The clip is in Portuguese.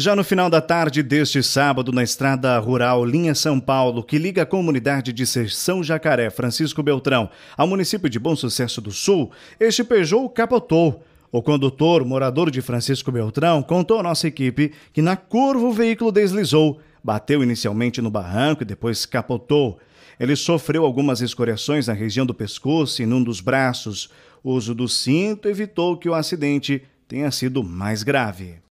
Já no final da tarde deste sábado, na estrada rural Linha São Paulo, que liga a comunidade de São Jacaré, Francisco Beltrão, ao município de Bom Sucesso do Sul, este Peugeot capotou. O condutor, morador de Francisco Beltrão, contou à nossa equipe que na curva o veículo deslizou, bateu inicialmente no barranco e depois capotou. Ele sofreu algumas escoriações na região do pescoço e num dos braços. O uso do cinto evitou que o acidente tenha sido mais grave.